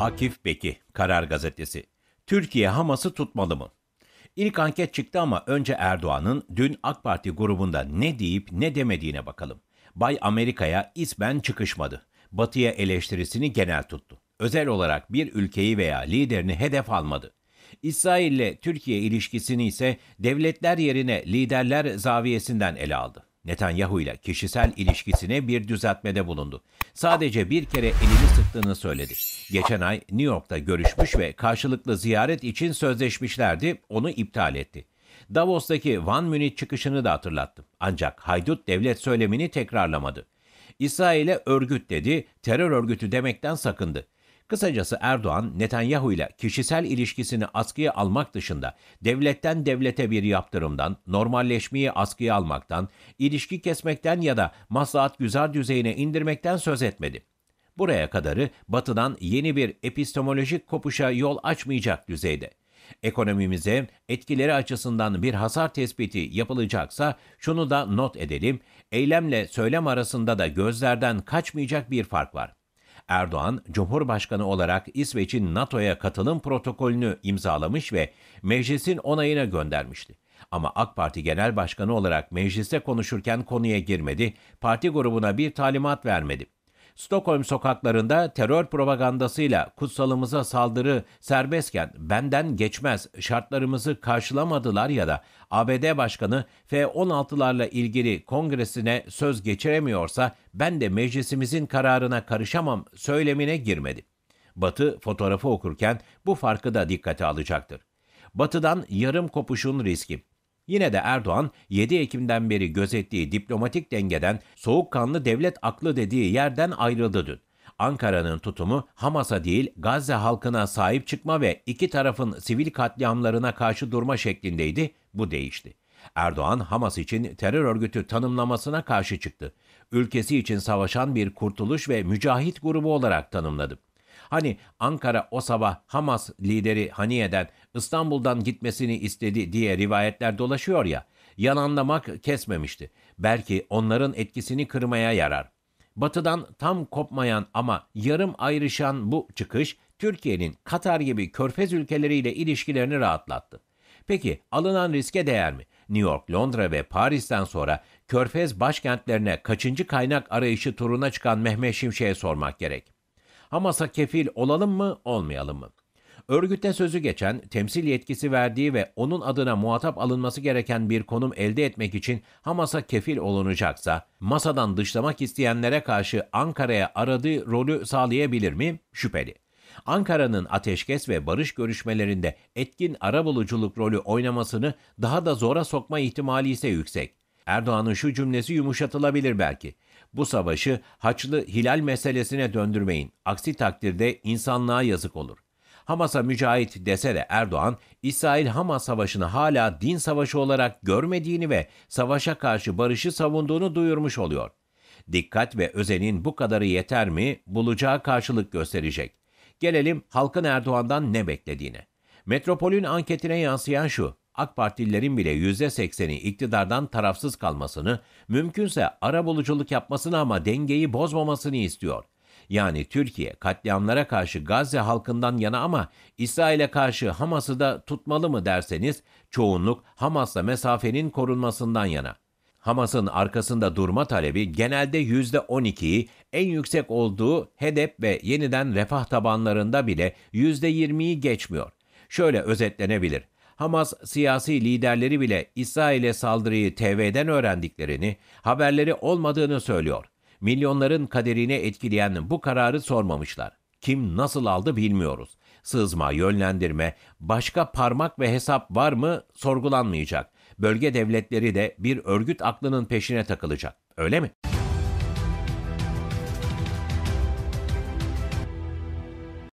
Akif Beki, Karar Gazetesi. Türkiye Hamas'ı tutmalı mı? İlk anket çıktı ama önce Erdoğan'ın dün AK Parti grubunda ne deyip ne demediğine bakalım. Bay Amerika'ya ismen çıkışmadı. Batı'ya eleştirisini genel tuttu. Özel olarak bir ülkeyi veya liderini hedef almadı. İsrail ile Türkiye ilişkisini ise devletler yerine liderler zaviyesinden ele aldı. Netanyahu ile kişisel ilişkisine bir düzeltmede bulundu. Sadece bir kere elini sıktığını söyledi. Geçen ay New York'ta görüşmüş ve karşılıklı ziyaret için sözleşmişlerdi, onu iptal etti. Davos'taki Van Münih çıkışını da hatırlattım. Ancak haydut devlet söylemini tekrarlamadı. İsrail'e örgüt dedi, terör örgütü demekten sakındı. Kısacası Erdoğan, Netanyahu ile kişisel ilişkisini askıya almak dışında devletten devlete bir yaptırımdan, normalleşmeyi askıya almaktan, ilişki kesmekten ya da maslahat güzel düzeyine indirmekten söz etmedi. Buraya kadarı batıdan yeni bir epistemolojik kopuşa yol açmayacak düzeyde. Ekonomimize etkileri açısından bir hasar tespiti yapılacaksa şunu da not edelim, eylemle söylem arasında da gözlerden kaçmayacak bir fark var. Erdoğan, Cumhurbaşkanı olarak İsveç'in NATO'ya katılım protokolünü imzalamış ve meclisin onayına göndermişti. Ama AK Parti Genel Başkanı olarak mecliste konuşurken konuya girmedi, parti grubuna bir talimat vermedi. Stockholm sokaklarında terör propagandasıyla kutsalımıza saldırı serbestken benden geçmez şartlarımızı karşılamadılar ya da ABD Başkanı F-16'larla ilgili kongresine söz geçiremiyorsa ben de meclisimizin kararına karışamam söylemine girmedi. Batı fotoğrafı okurken bu farkı da dikkate alacaktır. Batı'dan yarım kopuşun riski. Yine de Erdoğan 7 Ekim'den beri gözettiği diplomatik dengeden soğukkanlı devlet aklı dediği yerden ayrıldı dün. Ankara'nın tutumu Hamas'a değil Gazze halkına sahip çıkma ve iki tarafın sivil katliamlarına karşı durma şeklindeydi. Bu değişti. Erdoğan Hamas için terör örgütü tanımlamasına karşı çıktı. Ülkesi için savaşan bir kurtuluş ve mücahit grubu olarak tanımladı. Hani Ankara o sabah Hamas lideri Haniye'den İstanbul'dan gitmesini istedi diye rivayetler dolaşıyor ya. Yalanlamak kesmemişti. Belki onların etkisini kırmaya yarar. Batı'dan tam kopmayan ama yarım ayrışan bu çıkış Türkiye'nin Katar gibi körfez ülkeleriyle ilişkilerini rahatlattı. Peki alınan riske değer mi? New York, Londra ve Paris'ten sonra körfez başkentlerine kaçıncı kaynak arayışı turuna çıkan Mehmet Şimşek'e sormak gerek. Hamas'a kefil olalım mı, olmayalım mı? Örgütte sözü geçen, temsil yetkisi verdiği ve onun adına muhatap alınması gereken bir konum elde etmek için Hamas'a kefil olunacaksa, masadan dışlamak isteyenlere karşı Ankara'ya aradığı rolü sağlayabilir mi? Şüpheli. Ankara'nın ateşkes ve barış görüşmelerinde etkin arabuluculuk rolü oynamasını daha da zora sokma ihtimali ise yüksek. Erdoğan'ın şu cümlesi yumuşatılabilir belki. Bu savaşı Haçlı Hilal meselesine döndürmeyin. Aksi takdirde insanlığa yazık olur. Hamas'a mücahit dese de Erdoğan, İsrail-Hamas savaşını hala din savaşı olarak görmediğini ve savaşa karşı barışı savunduğunu duyurmuş oluyor. Dikkat ve özenin bu kadarı yeter mi bulacağı karşılık gösterecek. Gelelim halkın Erdoğan'dan ne beklediğine. Metropol'ün anketine yansıyan şu. AK Partililerin bile %80'i iktidardan tarafsız kalmasını, mümkünse arabuluculuk yapmasını ama dengeyi bozmamasını istiyor. Yani Türkiye katliamlara karşı Gazze halkından yana ama İsrail'e karşı Hamas'ı da tutmalı mı derseniz çoğunluk Hamas'la mesafenin korunmasından yana. Hamas'ın arkasında durma talebi genelde %12'yi, en yüksek olduğu HEDEP ve yeniden refah tabanlarında bile %20'yi geçmiyor. Şöyle özetlenebilir. Hamas siyasi liderleri bile İsrail'e saldırıyı TV'den öğrendiklerini, haberleri olmadığını söylüyor. Milyonların kaderini etkileyen bu kararı sormamışlar. Kim nasıl aldı bilmiyoruz. Sızma, yönlendirme, başka parmak ve hesap var mı sorgulanmayacak. Bölge devletleri de bir örgüt aklının peşine takılacak. Öyle mi?